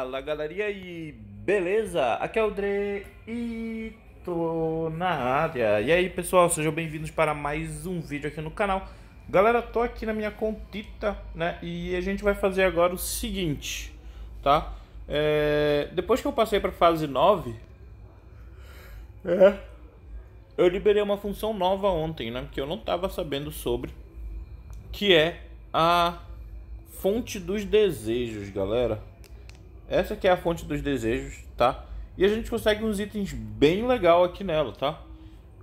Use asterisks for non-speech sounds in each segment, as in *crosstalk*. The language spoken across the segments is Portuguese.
Fala galerinha aí, beleza? Aqui é o Dre e tô na área. E aí pessoal, sejam bem-vindos para mais um vídeo aqui no canal. Galera, tô aqui na minha contita, né? E a gente vai fazer agora o seguinte, tá? É... Depois que eu passei para fase 9, é... eu liberei uma função nova ontem, né? Que eu não tava sabendo sobre, que é a fonte dos desejos, galera. Essa aqui é a fonte dos desejos, tá? E a gente consegue uns itens bem legal aqui nela, tá?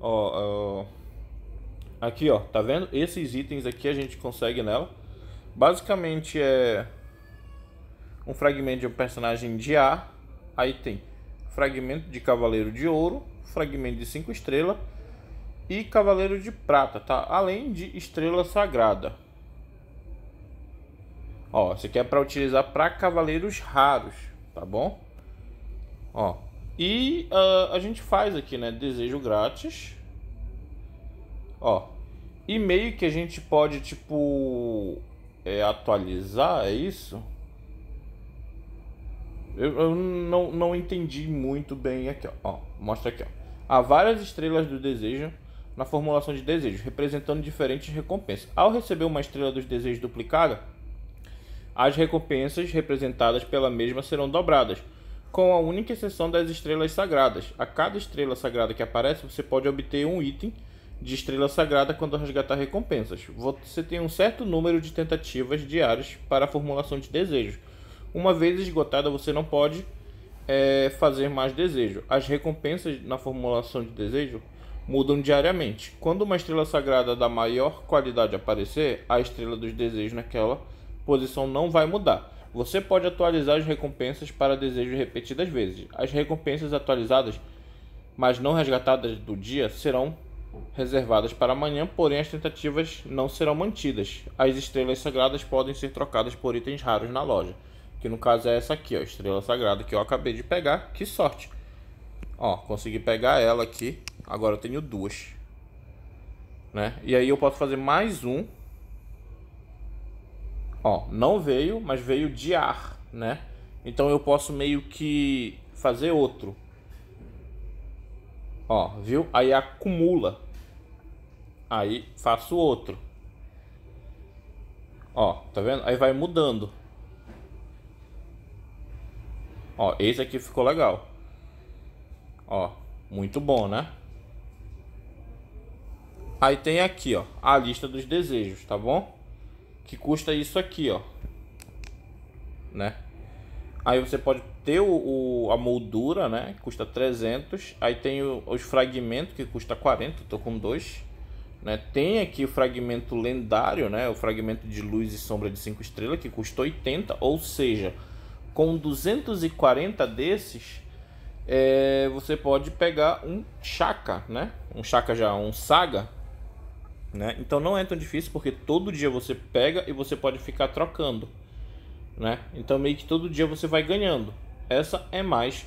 Ó, ó, aqui, ó, tá vendo? Esses itens aqui a gente consegue nela. Basicamente é um fragmento de um personagem de A. Aí tem fragmento de Cavaleiro de Ouro, fragmento de cinco estrelas e Cavaleiro de Prata, tá? Além de Estrela Sagrada. Ó, isso aqui é para utilizar para cavaleiros raros, tá bom? Ó, e uh, a gente faz aqui, né? Desejo grátis. Ó, e meio que a gente pode, tipo, é, atualizar, é isso? Eu, eu, não, não entendi muito bem aqui, ó. ó mostra aqui, ó. Há várias estrelas do desejo na formulação de desejos, representando diferentes recompensas. Ao receber uma estrela dos desejos duplicada as recompensas representadas pela mesma serão dobradas, com a única exceção das estrelas sagradas. A cada estrela sagrada que aparece, você pode obter um item de estrela sagrada quando resgatar recompensas. Você tem um certo número de tentativas diárias para a formulação de desejos. Uma vez esgotada, você não pode é, fazer mais desejo. As recompensas na formulação de desejo mudam diariamente. Quando uma estrela sagrada da maior qualidade aparecer, a estrela dos desejos naquela posição não vai mudar. Você pode atualizar as recompensas para desejos repetidas vezes. As recompensas atualizadas, mas não resgatadas do dia, serão reservadas para amanhã, porém as tentativas não serão mantidas. As estrelas sagradas podem ser trocadas por itens raros na loja, que no caso é essa aqui, ó, estrela sagrada que eu acabei de pegar. Que sorte! Ó, consegui pegar ela aqui. Agora eu tenho duas, né? E aí eu posso fazer mais um Ó, não veio, mas veio de ar, né? Então eu posso meio que fazer outro. Ó, viu? Aí acumula. Aí faço outro. Ó, tá vendo? Aí vai mudando. Ó, esse aqui ficou legal. Ó, muito bom, né? Aí tem aqui, ó, a lista dos desejos, tá bom? que custa isso aqui, ó. Né? Aí você pode ter o, o a moldura, né? Que custa 300. Aí tem o, os fragmentos, que custa 40. Tô com dois. Né? Tem aqui o fragmento lendário, né? O fragmento de luz e sombra de 5 estrelas, que custa 80. Ou seja, com 240 desses, é, você pode pegar um chaka, né? Um chaka já, um saga né? Então não é tão difícil porque todo dia você pega e você pode ficar trocando. Né? Então meio que todo dia você vai ganhando. Essa é mais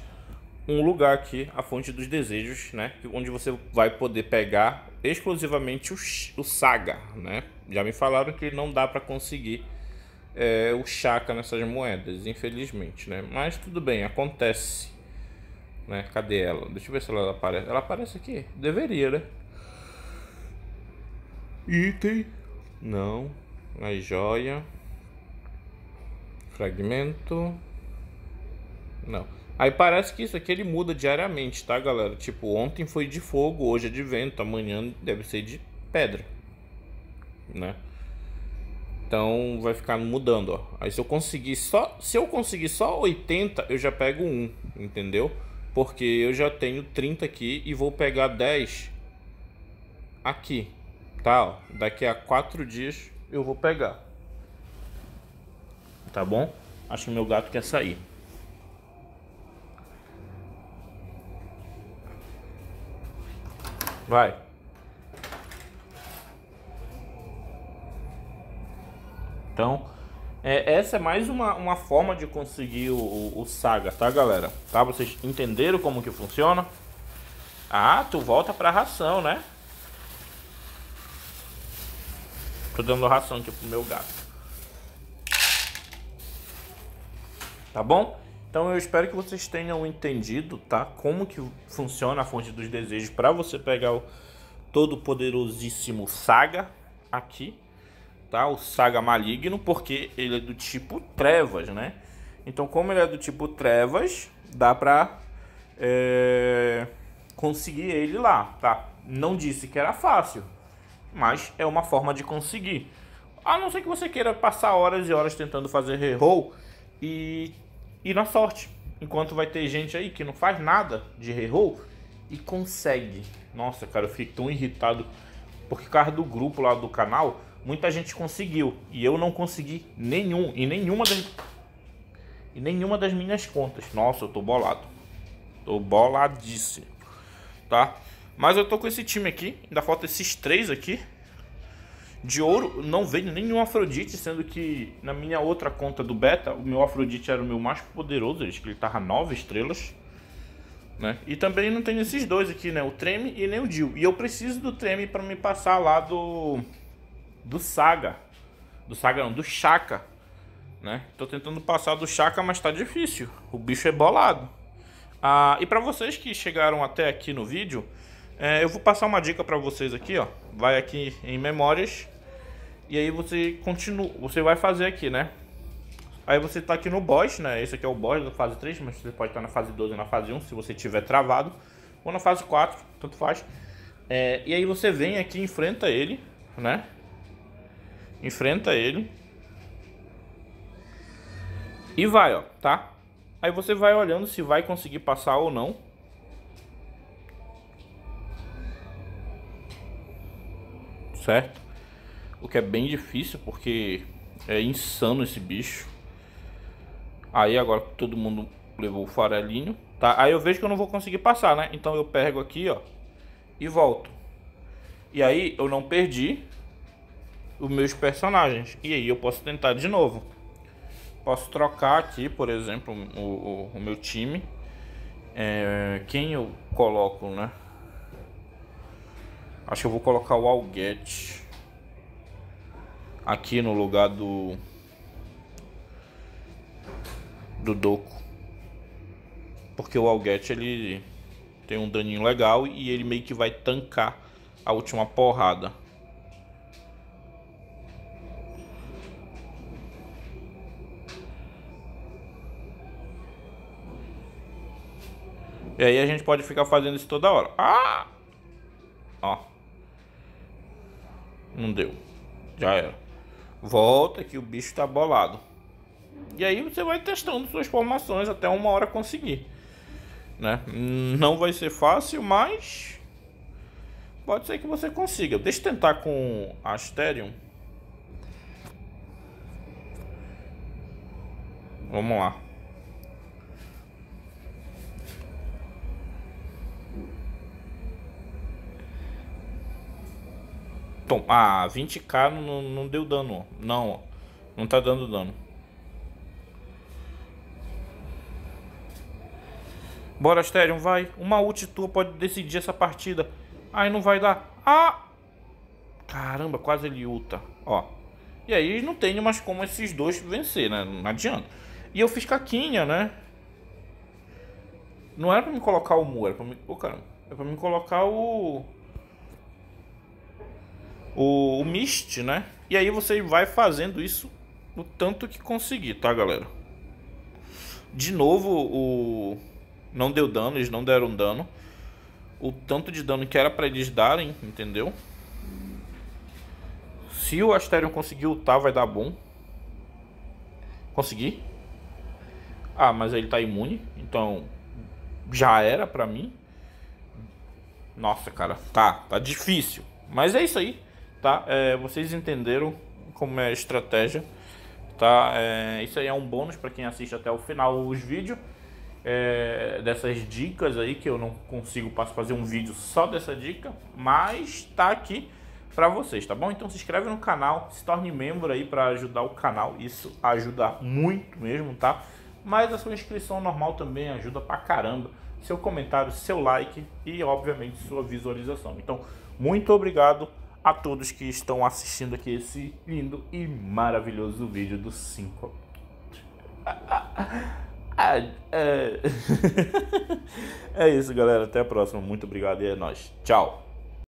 um lugar aqui, a fonte dos desejos, né? Onde você vai poder pegar exclusivamente o, o Saga, né? Já me falaram que não dá para conseguir é, o Chaka nessas moedas, infelizmente, né? Mas tudo bem, acontece. Né? Cadê ela? Deixa eu ver se ela aparece. Ela aparece aqui? Deveria, né? Item. Não. aí joia. Fragmento. Não. Aí parece que isso aqui ele muda diariamente, tá, galera? Tipo, ontem foi de fogo, hoje é de vento, amanhã deve ser de pedra. Né? Então vai ficar mudando, ó. Aí se eu conseguir só, se eu conseguir só 80, eu já pego um, entendeu? Porque eu já tenho 30 aqui e vou pegar 10 aqui. Tá, ó, daqui a quatro dias eu vou pegar. Tá bom? Acho que meu gato quer sair. Vai. Então, é, essa é mais uma, uma forma de conseguir o, o, o, Saga, tá, galera? Tá? Vocês entenderam como que funciona? Ah, tu volta pra ração, né? Tô dando ração aqui pro meu gato. Tá bom? Então eu espero que vocês tenham entendido, tá? Como que funciona a fonte dos desejos para você pegar o todo poderosíssimo Saga aqui, tá? O Saga maligno, porque ele é do tipo trevas, né? Então como ele é do tipo trevas, dá pra é, conseguir ele lá, tá? Não disse que era fácil, mas é uma forma de conseguir. A não ser que você queira passar horas e horas tentando fazer reroll e ir na sorte. Enquanto vai ter gente aí que não faz nada de reroll e consegue. Nossa, cara, eu fico tão irritado porque por causa do grupo lá do canal, muita gente conseguiu e eu não consegui nenhum e nenhuma das e nenhuma das minhas contas. Nossa, eu tô bolado. Tô boladíssimo, tá? Mas eu tô com esse time aqui, ainda falta esses três aqui. De ouro, não veio nenhum Afrodite, sendo que na minha outra conta do beta, o meu Afrodite era o meu mais poderoso, acho que ele tava 9 estrelas. Né? E também não tem esses dois aqui, né? O Treme e nem o Jill. E eu preciso do Treme para me passar lá do... Do Saga. Do Saga não, do Chaka. Né? Tô tentando passar do Chaka, mas tá difícil. O bicho é bolado. Ah, e para vocês que chegaram até aqui no vídeo... É, eu vou passar uma dica para vocês aqui, ó. Vai aqui em memórias e aí você continua, você vai fazer aqui, né? Aí você tá aqui no boss, né? Esse aqui é o boss da fase 3, mas você pode estar tá na fase 12 ou na fase 1, se você tiver travado, ou na fase 4, tanto faz. É, e aí você vem aqui, enfrenta ele, né? Enfrenta ele. E vai, ó, tá? Aí você vai olhando se vai conseguir passar ou não. certo. O que é bem difícil porque é insano esse bicho. Aí agora todo mundo levou o farelinho, tá? Aí eu vejo que eu não vou conseguir passar, né? Então eu pego aqui, ó, e volto. E aí eu não perdi os meus personagens. E aí eu posso tentar de novo. Posso trocar aqui, por exemplo, o, o, o meu time. É, quem eu coloco, né? Acho que eu vou colocar o Alget aqui no lugar do do Doco. Porque o Alget ele tem um daninho legal e ele meio que vai tancar a última porrada. E aí a gente pode ficar fazendo isso toda hora. Ah! Ó. Não deu. Já era. Volta que o bicho tá bolado. E aí você vai testando suas formações até uma hora conseguir. Né? Não vai ser fácil, mas pode ser que você consiga. Deixa eu tentar com Asterium. Vamos lá. Tom, ah, 20k não, não deu dano. Não, não tá dando dano. Bora, Asterion, vai. Uma ult tua pode decidir essa partida. Aí não vai dar. Ah! Caramba, quase ele ulta. Ó. E aí não tem mais como esses dois vencer, né? Não adianta. E eu fiz caquinha, né? Não era pra me colocar o Mu, era pra me... Ô, oh, caramba. Era é pra me colocar o o, o mist, né? E aí você vai fazendo isso o tanto que conseguir, tá, galera? De novo, o não deu dano, eles não deram dano. O tanto de dano que era para eles darem, entendeu? Se o Asterion conseguir ultar, tá, vai dar bom. Consegui. Ah, mas ele tá imune, então já era pra mim. Nossa, cara, tá, tá difícil. Mas é isso aí tá? É, vocês entenderam como é a estratégia, tá? É, isso aí é um bônus para quem assiste até o final os vídeos. É, dessas dicas aí que eu não consigo passo fazer um vídeo só dessa dica, mas tá aqui para vocês, tá bom? Então se inscreve no canal, se torne membro aí para ajudar o canal, isso ajuda muito mesmo, tá? Mas a sua inscrição normal também ajuda pra caramba, seu comentário, seu like e obviamente sua visualização. Então, muito obrigado a todos que estão assistindo aqui esse lindo e maravilhoso vídeo do 5. *laughs* Ah, é. *laughs* é isso, galera. Até a próxima. Muito obrigado e é nóis. Tchau.